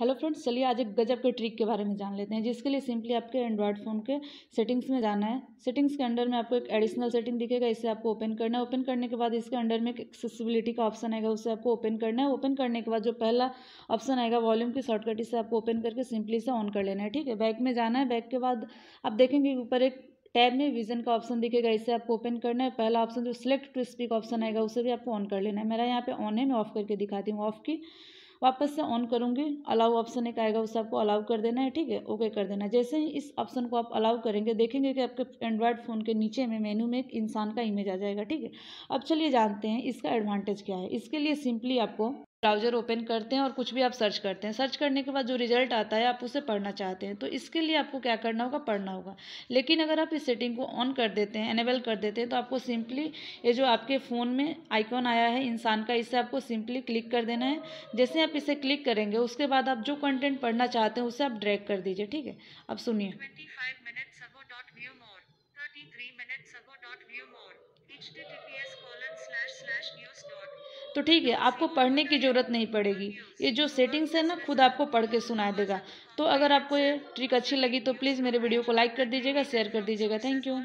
hello friends चलिए आज एक गजब के ट्रिक के बारे में जान लेते हैं जिसके लिए सिंपली आपके एंड्रॉयड फ़ोन के सेटिंग्स में जाना है सेटिंग्स के अंडर में आपको एक एडिशनल सेटिंग दिखेगा इसे आपको ओपन करना है ओपन करने के बाद इसके अंडर में एक एक्सेसिबिलिटी का ऑप्शन आएगा उसे आपको ओपन करना है ओपन करने के बाद जो पहला ऑप्शन आएगा वॉल्यूम की शॉर्टकट इसे आपको ओपन करके सिंपली से ऑन कर लेना है ठीक है बैक में जाना है बैक के बाद आप देखेंगे ऊपर एक टैब में विजन का ऑप्शन दिखेगा इसे आपको ओपन करना है पहला ऑप्शन जो सिलेक्ट टू स्पीक ऑप्शन आएगा उसे भी आपको ऑन कर लेना है मेरा यहाँ पे ऑन है मैं ऑफ करके दिखाती हूँ ऑफ की वापस से ऑन करूँगी अलाउ ऑप्शन एक आएगा उसे आपको अलाउ कर देना है ठीक है ओके कर देना जैसे ही इस ऑप्शन को आप अलाउ करेंगे देखेंगे कि आपके एंड्रॉयड फ़ोन के नीचे में मेनू में एक इंसान का इमेज आ जाएगा ठीक है अब चलिए जानते हैं इसका एडवांटेज क्या है इसके लिए सिंपली आपको ब्राउज़र ओपन करते हैं और कुछ भी आप सर्च करते हैं सर्च करने के बाद जो रिजल्ट आता है आप उसे पढ़ना चाहते हैं तो इसके लिए आपको क्या करना होगा पढ़ना होगा लेकिन अगर आप इस सेटिंग को ऑन कर देते हैं एनेबल कर देते हैं तो आपको सिंपली ये जो आपके फ़ोन में आइकॉन आया है इंसान का इसे आपको सिंपली क्लिक कर देना है जैसे आप इसे क्लिक करेंगे उसके बाद आप जो कंटेंट पढ़ना चाहते हैं उसे आप ड्रैक कर दीजिए ठीक है अब सुनिए तो ठीक है आपको पढ़ने की ज़रूरत नहीं पड़ेगी ये जो सेटिंग्स है ना खुद आपको पढ़ के सुना देगा तो अगर आपको ये ट्रिक अच्छी लगी तो प्लीज़ मेरे वीडियो को लाइक कर दीजिएगा शेयर कर दीजिएगा थैंक यू